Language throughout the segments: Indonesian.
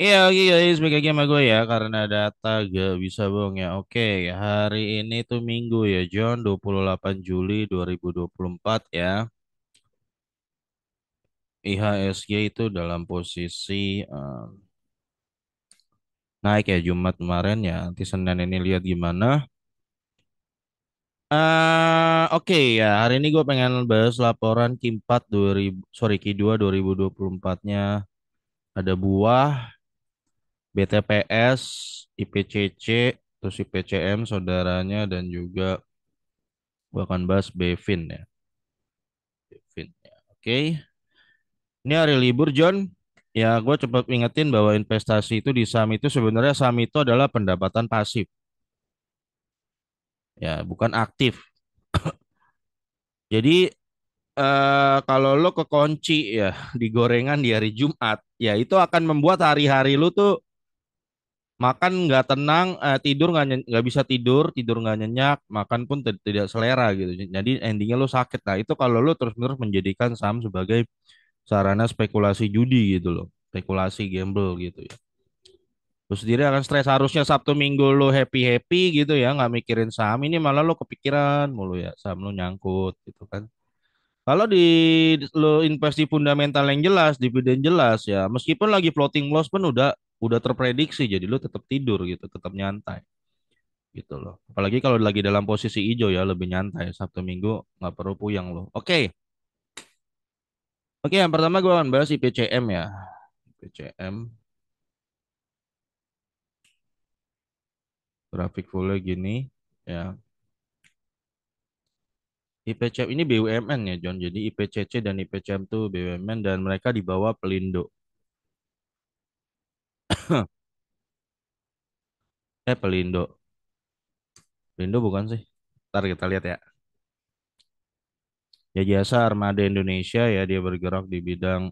Iya, oke guys, iya, iya, sebagai game gue ya, karena data gak bisa bohong ya. Oke, hari ini tuh Minggu ya, John, 28 Juli 2024 ya. IHSG itu dalam posisi um, naik ya Jumat kemarin ya. Nanti Senin ini lihat gimana. Uh, Oke okay, ya, hari ini gue pengen bahas laporan Q4 2000, sorry Q2 2024-nya ada buah, BTPS, IPCC, terus IPCM saudaranya dan juga bahkan bahas BFIN ya. BFIN ya. Oke. Okay. Ini hari libur John. Ya, gue cepat ingetin bahwa investasi itu di saham itu sebenarnya saham itu adalah pendapatan pasif. Ya, bukan aktif. Jadi eh, kalau lo kekunci ya di gorengan di hari Jumat, ya itu akan membuat hari-hari lo tuh makan nggak tenang, eh, tidur nggak nggak bisa tidur, tidur nggak nyenyak, makan pun tidak selera gitu. Jadi endingnya lo sakit. Nah itu kalau lo terus-menerus menjadikan saham sebagai sarana spekulasi judi gitu loh, spekulasi gamble gitu ya. Lo sendiri akan stres harusnya Sabtu Minggu lo happy happy gitu ya, nggak mikirin saham ini malah lo kepikiran mulu ya saham lo nyangkut gitu kan. Kalau di lo invest fundamental yang jelas, dividen jelas ya, meskipun lagi floating loss pun udah udah terprediksi jadi lu tetap tidur gitu tetap nyantai gitu loh apalagi kalau lagi dalam posisi hijau ya lebih nyantai sabtu minggu nggak perlu puyang lo oke okay. oke okay, yang pertama gue akan bahas IPCM ya IPCM grafik fullnya gini ya IPCM ini BUMN ya John jadi IPCC dan IPCM tuh BUMN dan mereka dibawa bawah Pelindo Eh, Pelindo. Pelindo bukan sih. Ntar kita lihat ya. Ya Jasa Armada Indonesia ya dia bergerak di bidang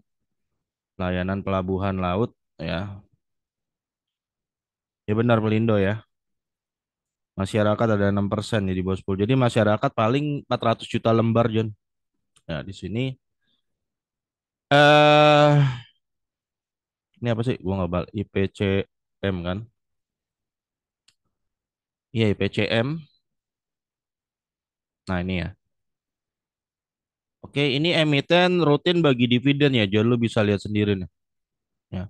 layanan pelabuhan laut ya. Ya benar Pelindo ya. Masyarakat ada enam persen jadi bos pul Jadi masyarakat paling 400 juta lembar John. Ya di sini eh ini apa sih? Gua nggak bal IPCM kan? Iya IPCM. Nah ini ya. Oke, ini emiten rutin bagi dividen ya. Jadi lu bisa lihat sendiri nih. Ya.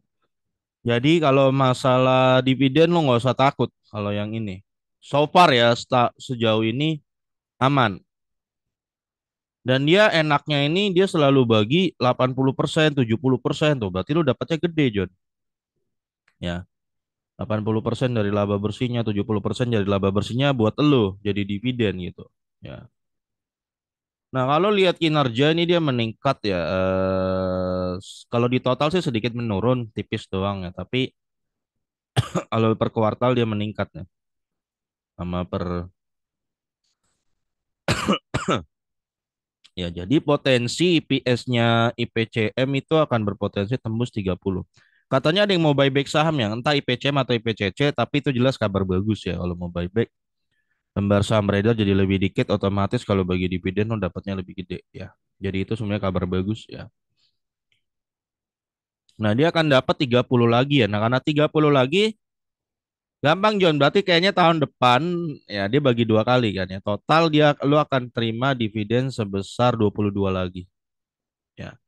Jadi kalau masalah dividen lo nggak usah takut kalau yang ini. So far ya sejauh ini aman. Dan dia enaknya ini dia selalu bagi 80%, 70% tuh. Berarti lu dapatnya gede, John. Ya. 80% dari laba bersihnya, 70% dari laba bersihnya buat lo jadi dividen gitu. Ya. Nah, kalau lihat kinerja ini dia meningkat ya. Eh, kalau di total sih sedikit menurun, tipis doang ya, tapi kalau per kuartal dia meningkat ya. Sama per Ya, jadi potensi IPS-nya IPCM itu akan berpotensi tembus 30. Katanya ada yang mau buyback saham ya, entah IPCM atau IPCC, tapi itu jelas kabar bagus ya kalau mau buyback. Lembar saham beredar jadi lebih dikit, otomatis kalau bagi dividen lo oh, dapatnya lebih gede ya. Jadi itu sebenarnya kabar bagus ya. Nah, dia akan dapat 30 lagi ya. Nah, karena 30 lagi Gampang John, berarti kayaknya tahun depan ya dia bagi dua kali kan ya. Total dia lu akan terima dividen sebesar 22 lagi. Ya.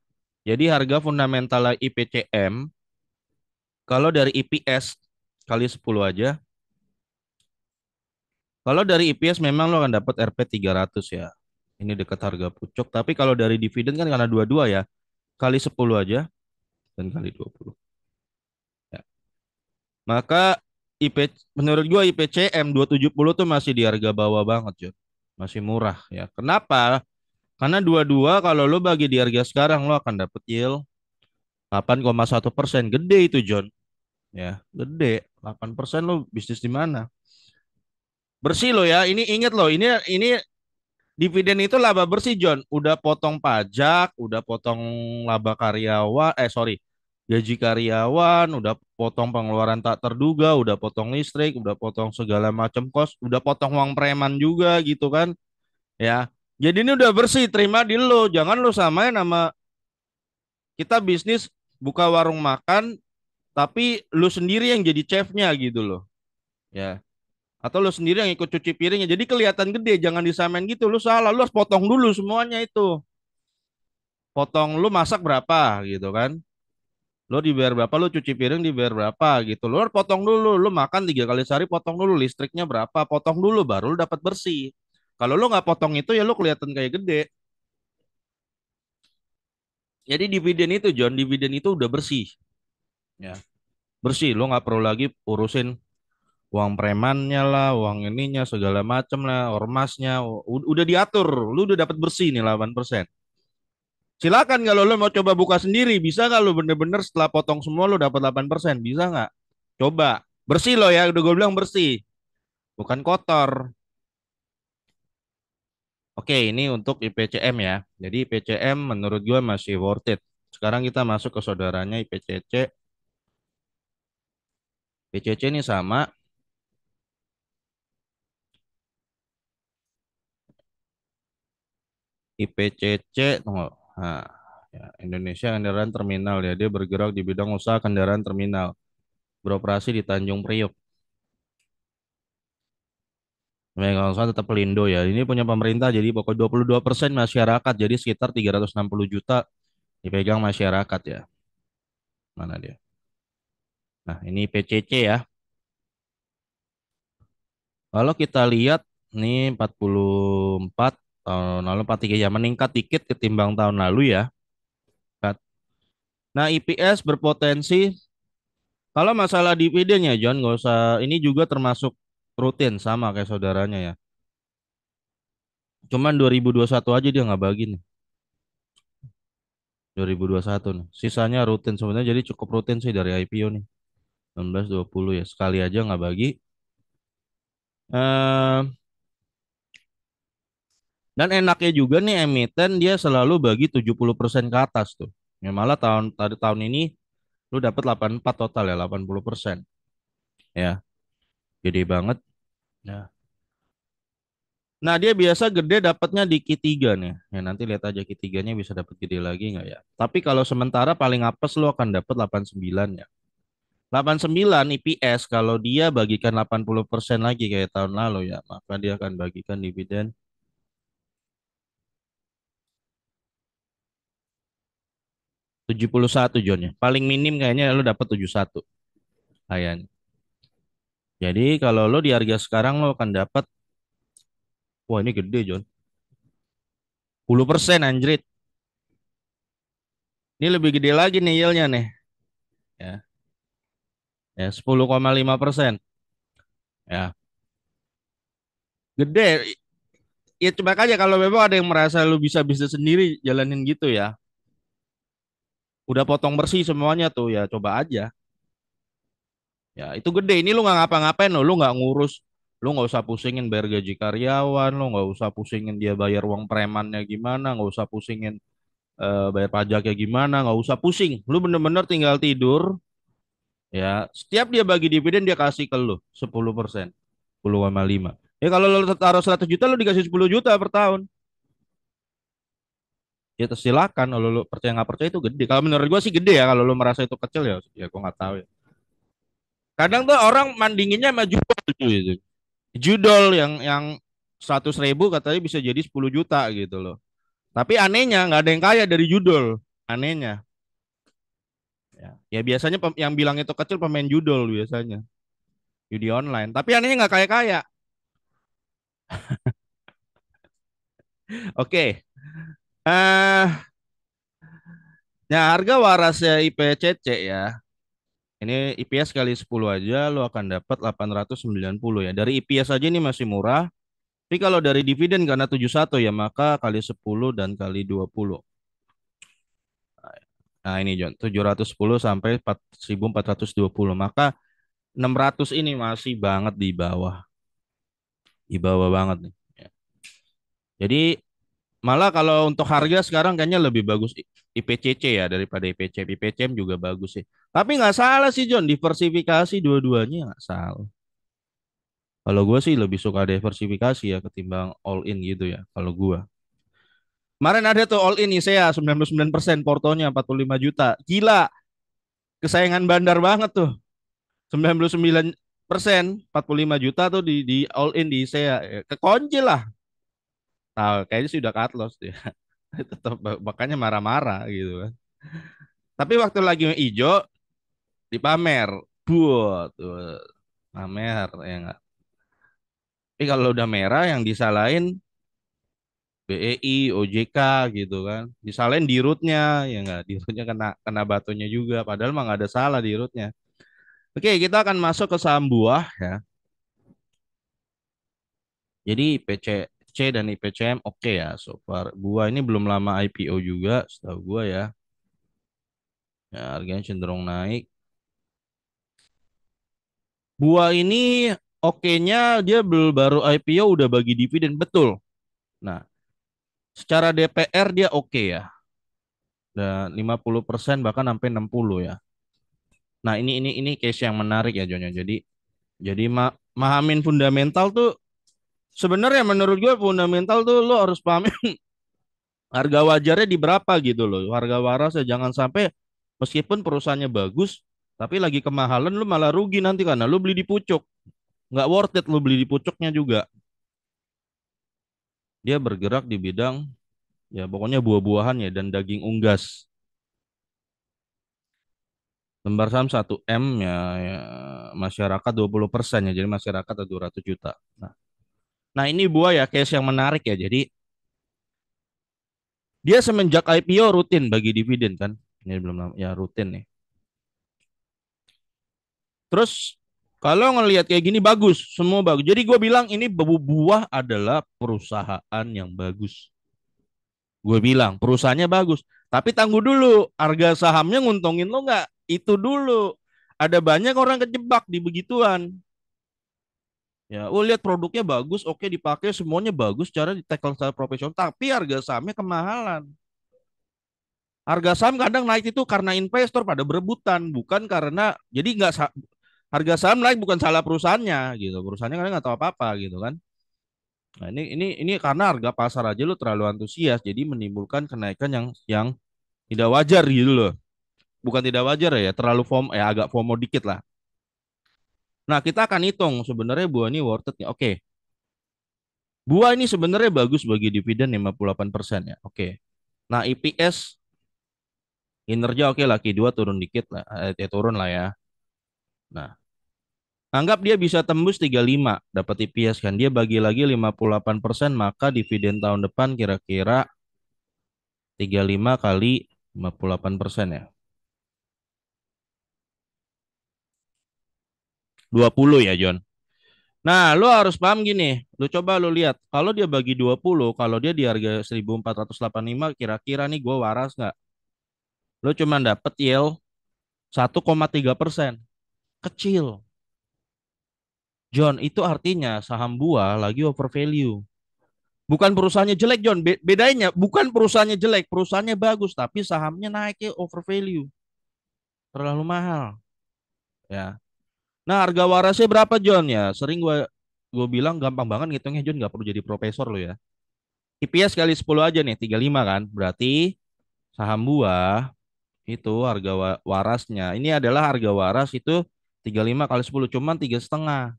Jadi harga fundamental IPCM kalau dari IPS kali 10 aja. Kalau dari IPS memang lu akan dapat RP 300 ya. Ini dekat harga pucuk, tapi kalau dari dividen kan karena dua-dua ya. Kali 10 aja dan kali 20. Ya. Maka IP menurut gua IPCM 270 tuh masih di harga bawah banget, Jon. Masih murah ya. Kenapa? Karena dua-dua kalau lo bagi di harga sekarang lo akan dapet yield 8,1 persen. Gede itu John. Ya, gede. 8 persen lo bisnis di mana? Bersih lo ya. Ini inget lo. Ini ini dividen itu laba bersih John. Udah potong pajak, udah potong laba karyawan. Eh sorry, gaji karyawan, udah potong pengeluaran tak terduga, udah potong listrik, udah potong segala macam kos, udah potong uang preman juga gitu kan. Ya. Jadi ini udah bersih, terima di lo. Jangan lo samain sama kita bisnis buka warung makan tapi lu sendiri yang jadi chefnya gitu loh. Ya. Atau lu sendiri yang ikut cuci piringnya. Jadi kelihatan gede, jangan disamain gitu. Lu salah, lu harus potong dulu semuanya itu. Potong lu masak berapa gitu kan lo dibayar berapa lo cuci piring dibayar berapa gitu lo potong dulu lo makan tiga kali sehari potong dulu listriknya berapa potong dulu baru lo dapat bersih kalau lo nggak potong itu ya lo kelihatan kayak gede jadi dividen itu John dividen itu udah bersih ya bersih lo nggak perlu lagi urusin uang premannya lah uang ininya segala macem lah ormasnya udah diatur lo udah dapat bersih nih 8 persen Silakan kalau lo mau coba buka sendiri, bisa nggak lo bener-bener setelah potong semua lo dapat 8%, bisa nggak? Coba. Bersih lo ya, udah gue bilang bersih. Bukan kotor. Oke, ini untuk IPCM ya. Jadi IPCM menurut gue masih worth it. Sekarang kita masuk ke saudaranya IPCC. IPCC ini sama. IPCC, tunggu. Nah, ya, Indonesia Kendaraan Terminal ya, dia bergerak di bidang usaha kendaraan terminal. Beroperasi di Tanjung Priok. Memang tetap Pelindo ya. Ini punya pemerintah jadi pokok 22% persen masyarakat. Jadi sekitar 360 juta dipegang masyarakat ya. Mana dia? Nah, ini PCC ya. Kalau kita lihat ini 44 tahun lalu 43 ya meningkat dikit ketimbang tahun lalu ya. Nah IPS berpotensi kalau masalah dividennya John nggak usah ini juga termasuk rutin sama kayak saudaranya ya. Cuman 2021 aja dia nggak bagi nih. 2021 nih. Sisanya rutin sebenarnya jadi cukup rutin sih dari IPO nih. 16 20 ya sekali aja nggak bagi. Eh dan enaknya juga nih emiten dia selalu bagi 70% ke atas tuh. Ya malah tahun tadi tahun ini lu dapat 84 total ya 80%. Ya. Gede banget. Ya. Nah, dia biasa gede dapatnya di Q3 nih. Ya nanti lihat aja Q3-nya bisa dapat gede lagi nggak ya. Tapi kalau sementara paling apes lu akan dapat 89 ya. 89 IPS kalau dia bagikan 80% lagi kayak tahun lalu ya, maka dia akan bagikan dividen 71 John ya. Paling minim kayaknya lo dapat 71. Kayaknya. Jadi kalau lo di harga sekarang lo akan dapat wah ini gede John. 10% anjrit. Ini lebih gede lagi nih yieldnya nih. Ya. Ya, 10,5 persen. Ya. Gede. Ya coba aja kalau memang ada yang merasa lu bisa bisnis sendiri jalanin gitu ya udah potong bersih semuanya tuh ya coba aja ya itu gede ini lu nggak ngapa-ngapain lo lu nggak ngurus lu nggak usah pusingin bayar gaji karyawan lu nggak usah pusingin dia bayar uang premannya gimana nggak usah pusingin uh, bayar pajaknya gimana nggak usah pusing lu bener-bener tinggal tidur ya setiap dia bagi dividen dia kasih ke lu sepuluh persen 10,5 ya kalau lu taruh 100 juta lu dikasih 10 juta per tahun ya silakan kalau lu percaya nggak percaya itu gede kalau menurut gue sih gede ya kalau lu merasa itu kecil ya ya gua nggak tahu ya kadang tuh orang mandinginnya sama judol gitu judol yang yang seratus ribu katanya bisa jadi 10 juta gitu loh tapi anehnya nggak ada yang kaya dari judol anehnya ya, ya biasanya yang bilang itu kecil pemain judol biasanya judi online tapi anehnya nggak kaya kaya oke okay. Eh, nah harga warasnya IPCC ya. Ini IPS kali 10 aja lo akan dapat 890 ya. Dari IPS aja ini masih murah. Tapi kalau dari dividen karena 71 ya, maka kali 10 dan kali 20. Nah ini John, 710 sampai 4420. Maka 600 ini masih banget di bawah. Di bawah banget nih. Ya. Jadi Malah kalau untuk harga sekarang kayaknya lebih bagus IPCC ya daripada IPCM. IPCM juga bagus sih. Tapi nggak salah sih John, diversifikasi dua-duanya nggak salah. Kalau gue sih lebih suka diversifikasi ya ketimbang all in gitu ya kalau gue. Kemarin ada tuh all in Isea 99% portonya 45 juta. Gila. Kesayangan bandar banget tuh. 99 persen 45 juta tuh di, di all in di Isea. Kekunci lah Nah, kayaknya sudah udah cut loss dia. Tetap makanya marah-marah gitu kan. Tapi waktu lagi hijau dipamer, buat pamer ya enggak. Tapi kalau udah merah yang disalahin BEI, OJK gitu kan. Disalahin di rootnya, ya enggak, di rootnya kena kena batunya juga. Padahal mah enggak ada salah di rootnya. Oke, kita akan masuk ke saham buah ya. Jadi PC IPC dan IPCM oke okay ya so far. Gua ini belum lama IPO juga setahu gua ya. Ya, harganya cenderung naik. Buah ini oke-nya dia baru IPO udah bagi dividen betul. Nah, secara DPR dia oke okay ya. Dan 50% bahkan sampai 60 ya. Nah, ini ini ini case yang menarik ya Jonyo. Jadi jadi ma mahamin fundamental tuh sebenarnya menurut gue fundamental tuh lo harus paham harga wajarnya di berapa gitu loh. Harga warasnya jangan sampai meskipun perusahaannya bagus tapi lagi kemahalan lo malah rugi nanti karena lo beli di pucuk. Nggak worth it lo beli di pucuknya juga. Dia bergerak di bidang ya pokoknya buah-buahan ya dan daging unggas. Lembar saham 1M ya, ya masyarakat 20 persen ya, jadi masyarakat ada 200 juta. Nah, Nah ini buah ya case yang menarik ya. Jadi dia semenjak IPO rutin bagi dividen kan. Ini belum ya rutin nih. Terus kalau ngelihat kayak gini bagus, semua bagus. Jadi gue bilang ini buah adalah perusahaan yang bagus. Gue bilang perusahaannya bagus, tapi tangguh dulu. Harga sahamnya nguntungin lo nggak? Itu dulu. Ada banyak orang kejebak di begituan. Ya, oh lihat produknya bagus, oke dipakai semuanya bagus, cara di tackle secara profesional, tapi harga sahamnya kemahalan. Harga saham kadang naik itu karena investor pada berebutan, bukan karena jadi nggak harga saham naik bukan salah perusahaannya gitu. Perusahaannya kadang nggak tahu apa-apa gitu kan. Nah, ini ini ini karena harga pasar aja lo terlalu antusias jadi menimbulkan kenaikan yang yang tidak wajar gitu loh. Bukan tidak wajar ya, terlalu form ya eh, agak FOMO dikit lah Nah, kita akan hitung sebenarnya buah ini worth it ya. Oke. Okay. Buah ini sebenarnya bagus bagi dividen 58% ya. Oke. Okay. Nah, EPS kinerja oke okay lah, q turun dikit lah, eh, ya turun lah ya. Nah, anggap dia bisa tembus 35 dapat EPS kan. Dia bagi lagi 58% maka dividen tahun depan kira-kira 35 kali 58% ya. 20 ya John. Nah, lu harus paham gini, lu coba lu lihat, kalau dia bagi 20, kalau dia di harga 1485 kira-kira nih gue waras nggak? Lu cuma dapet yield 1,3 persen. Kecil. John, itu artinya saham buah lagi over value. Bukan perusahaannya jelek, John. Be bedanya bukan perusahaannya jelek, perusahaannya bagus, tapi sahamnya naiknya over value. Terlalu mahal. Ya. Nah, harga warasnya berapa, John? Ya, sering gua gue bilang gampang banget ngitungnya, John. Gak perlu jadi profesor lo ya. IPS kali 10 aja nih, 35 kan. Berarti saham buah itu harga warasnya. Ini adalah harga waras itu 35 kali 10, cuman tiga setengah.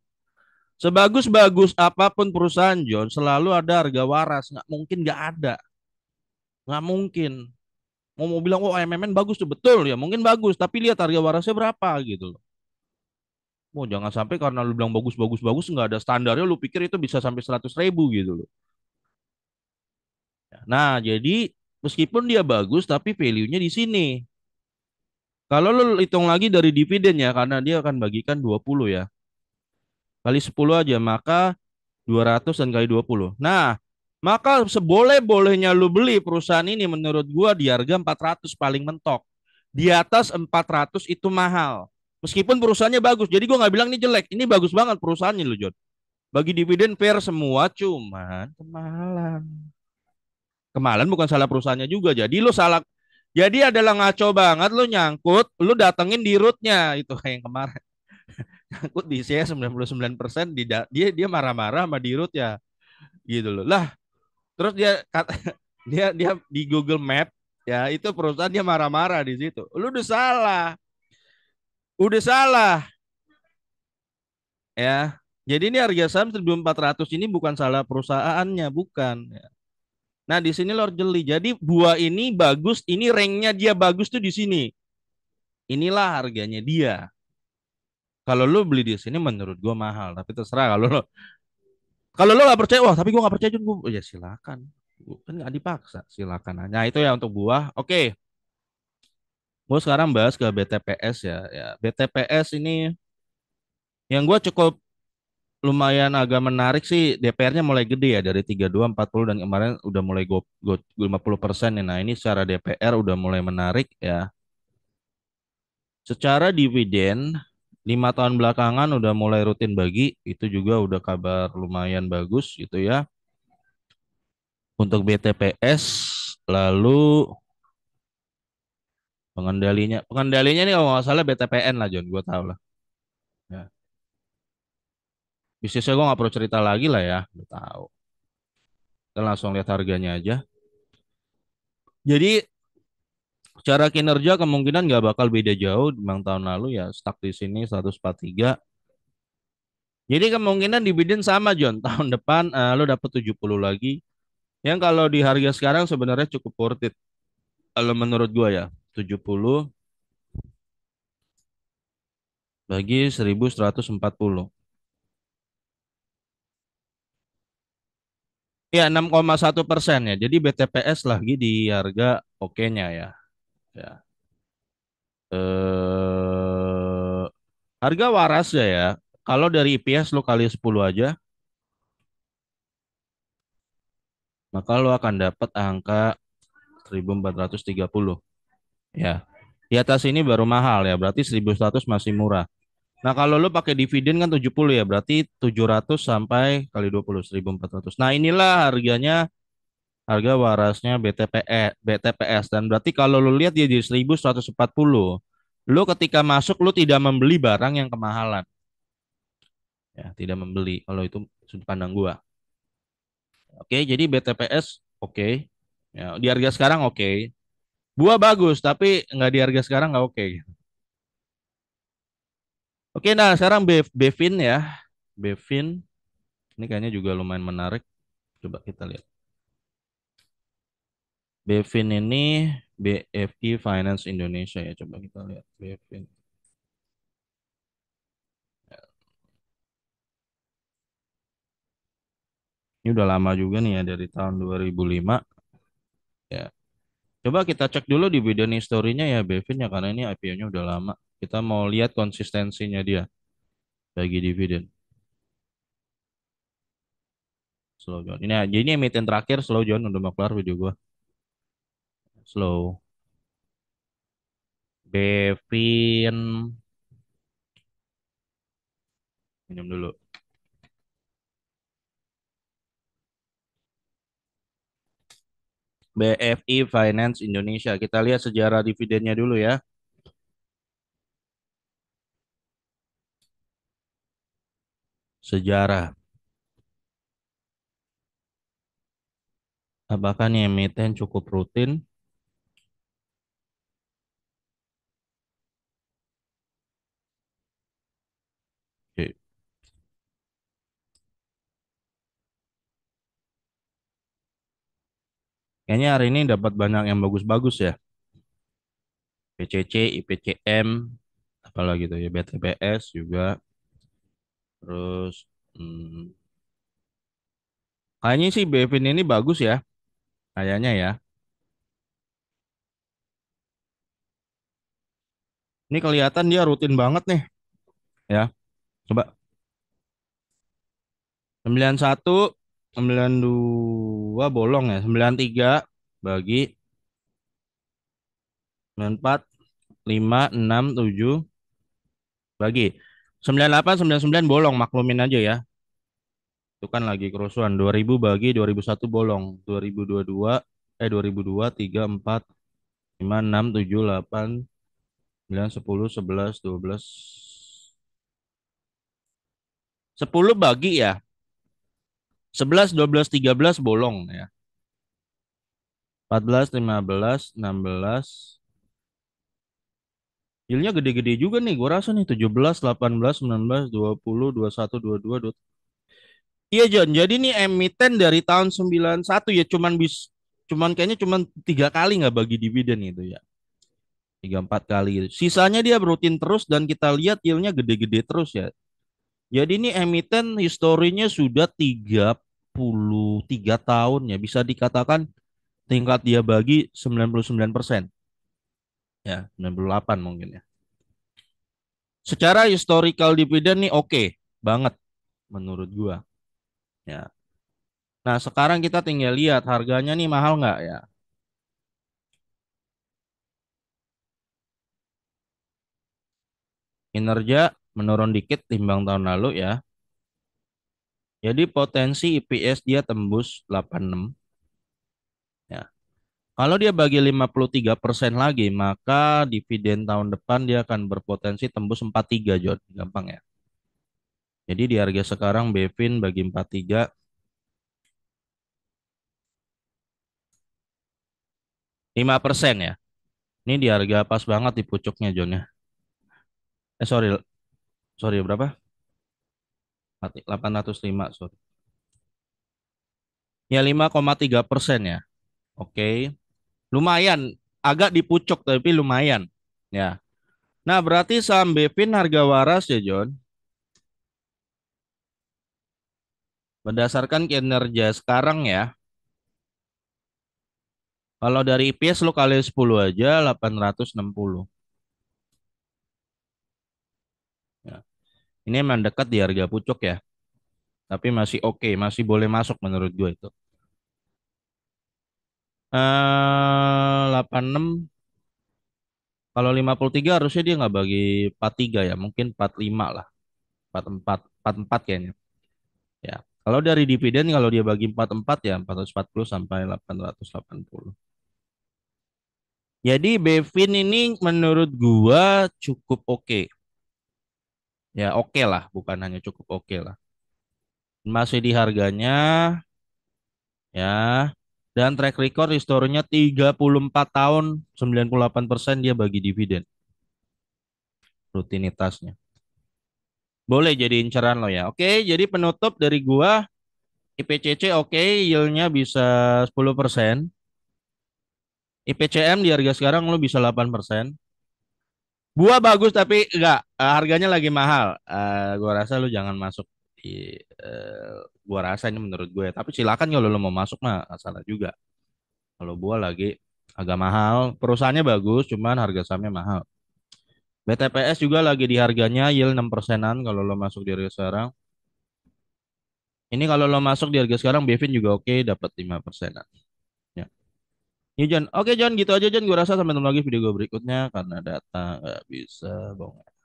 Sebagus-bagus apapun perusahaan, John, selalu ada harga waras. Nggak mungkin nggak ada. Nggak mungkin. Mau mau bilang, oh MMN bagus tuh. Betul ya, mungkin bagus. Tapi lihat harga warasnya berapa gitu loh. Mau oh, jangan sampai karena lu bilang bagus-bagus bagus nggak ada standarnya lu pikir itu bisa sampai 100 ribu gitu loh. Nah, jadi meskipun dia bagus tapi value-nya di sini. Kalau lu hitung lagi dari dividen ya karena dia akan bagikan 20 ya. Kali 10 aja maka 200 dan kali 20. Nah, maka seboleh-bolehnya lu beli perusahaan ini menurut gua di harga 400 paling mentok. Di atas 400 itu mahal. Meskipun perusahaannya bagus. Jadi gue nggak bilang ini jelek. Ini bagus banget perusahaannya lo, Jod. Bagi dividen fair semua, cuman kemalan. Kemalan bukan salah perusahaannya juga. Jadi lo salah jadi adalah ngaco banget lo nyangkut, lo datengin di rootnya itu kayak yang kemarin. nyangkut di saya 99% di dia dia marah-marah sama di root ya. Gitu loh. Lah, terus dia kata, dia dia di Google Map ya itu perusahaan dia marah-marah di situ. Lu udah salah udah salah. Ya. Jadi ini harga saham 1400 ini bukan salah perusahaannya, bukan. Ya. Nah, di sini Lord jeli. Jadi buah ini bagus, ini ranknya dia bagus tuh di sini. Inilah harganya dia. Kalau lo beli di sini menurut gua mahal, tapi terserah kalau lo kalau lo gak percaya, wah tapi gue gak percaya juga. Oh, ya silakan. Kan gak dipaksa, silakan. Nah itu ya untuk buah. Oke gue sekarang bahas ke BTPS ya. ya BTPS ini yang gue cukup lumayan agak menarik sih DPR-nya mulai gede ya dari 32 40 dan kemarin udah mulai go, go 50 persen ya. Nah ini secara DPR udah mulai menarik ya. Secara dividen lima tahun belakangan udah mulai rutin bagi itu juga udah kabar lumayan bagus gitu ya. Untuk BTPS lalu pengendalinya pengendalinya ini kalau nggak salah BTPN lah John gue tahu lah ya. bisnisnya gue nggak perlu cerita lagi lah ya gue tahu kita langsung lihat harganya aja jadi cara kinerja kemungkinan nggak bakal beda jauh memang tahun lalu ya stuck di sini 143 jadi kemungkinan dividen sama John tahun depan uh, eh, lo dapet 70 lagi yang kalau di harga sekarang sebenarnya cukup worth it kalau menurut gue ya 70 bagi 1140. Ya, 6,1 persen ya. Jadi BTPS lagi di harga oke-nya ya. ya. Eh, harga waras ya ya. Kalau dari IPS lo kali 10 aja, maka lo akan dapat angka 1430 ya di atas ini baru mahal ya berarti 1100 masih murah nah kalau lo pakai dividen kan 70 ya berarti 700 sampai kali 20 1400 nah inilah harganya harga warasnya BTPS e, BTPS dan berarti kalau lo lihat dia di 1140 lo ketika masuk lo tidak membeli barang yang kemahalan ya tidak membeli kalau itu sudut pandang gua oke jadi BTPS oke okay. ya di harga sekarang oke okay. Buah bagus, tapi nggak di harga sekarang nggak oke. Okay. Gitu. Oke, nah sekarang Bev, Bevin ya. Bevin. Ini kayaknya juga lumayan menarik. Coba kita lihat. Bevin ini BFI Finance Indonesia ya. Coba kita lihat Bevin. Ini udah lama juga nih ya dari tahun 2005. Ya, Coba kita cek dulu di video story-nya ya Bevin ya karena ini IPO-nya udah lama. Kita mau lihat konsistensinya dia bagi dividen. Slow John. Ini aja ini meeting terakhir Slow John udah mau kelar video gua. Slow. Bevin. Minum dulu. BFI Finance Indonesia. Kita lihat sejarah dividennya dulu ya. Sejarah. Apakah nih emiten cukup rutin? Kayaknya hari ini dapat banyak yang bagus-bagus ya. PCC, IPCM, apalagi tuh ya BTPS juga. Terus hmm, kayaknya sih Bevin ini bagus ya. Kayaknya ya. Ini kelihatan dia rutin banget nih. Ya. Coba. 91 92 bolong ya. 93 bagi 94 5 6 7 bagi 98 99 bolong maklumin aja ya. Itu kan lagi kerusuhan 2000 bagi 2001 bolong. 2022 eh 2002 3 4 5 6 7 8 9 10 11 12 10 bagi ya 11, 12, 13 bolong ya. 14, 15, 16. Yieldnya gede-gede juga nih. Gue rasa nih 17, 18, 19, 20, 21, 22, 23. Iya John, jadi nih emiten dari tahun 91 ya cuman bis cuman kayaknya cuman tiga kali nggak bagi dividen itu ya. Tiga empat kali gitu. Sisanya dia rutin terus dan kita lihat yieldnya gede-gede terus ya. Jadi ini emiten historinya sudah 30 tahun ya bisa dikatakan tingkat dia bagi 99%. persen Ya, 98 mungkin ya. Secara historical dividend nih oke okay banget menurut gua. Ya. Nah, sekarang kita tinggal lihat harganya nih mahal nggak ya. Kinerja menurun dikit timbang tahun lalu ya. Jadi potensi IPS dia tembus 86. Ya. Kalau dia bagi 53% lagi, maka dividen tahun depan dia akan berpotensi tembus 43, John. Gampang ya. Jadi di harga sekarang Bevin bagi 43 5% ya. Ini di harga pas banget di pucuknya John ya. Eh sorry, sorry berapa? 805 sorry. Ya 5,3 persen ya. Oke. Lumayan. Agak dipucuk tapi lumayan. Ya. Nah berarti saham Bevin harga waras ya John. Berdasarkan kinerja sekarang ya. Kalau dari IPS lo kali 10 aja 860. Ini emang dekat di harga pucuk ya. Tapi masih oke, okay, masih boleh masuk menurut gue itu. 86 eh, kalau 53 harusnya dia nggak bagi 43 ya, mungkin 45 lah. 44, 44 kayaknya. Ya, kalau dari dividen kalau dia bagi 44 ya 440 sampai 880. Jadi Bevin ini menurut gua cukup oke. Okay ya oke okay lah bukan hanya cukup oke okay lah masih di harganya ya dan track record historinya 34 tahun 98% dia bagi dividen rutinitasnya boleh jadi inceran lo ya oke okay, jadi penutup dari gua IPCC oke okay, yieldnya bisa 10% IPCM di harga sekarang lo bisa 8% Buah bagus tapi enggak uh, harganya lagi mahal. Uh, gua rasa lu jangan masuk di uh, gua rasa ini menurut gue. Ya. Tapi silakan kalau lu mau masuk mah salah juga. Kalau buah lagi agak mahal, perusahaannya bagus cuman harga sahamnya mahal. BTPS juga lagi di harganya yield 6 persenan kalau lo masuk di harga sekarang. Ini kalau lo masuk di harga sekarang Bevin juga oke dapat 5 persenan. Ya John, oke John gitu aja John. Gue rasa sampai ketemu lagi video gue berikutnya karena data nggak bisa bongkar.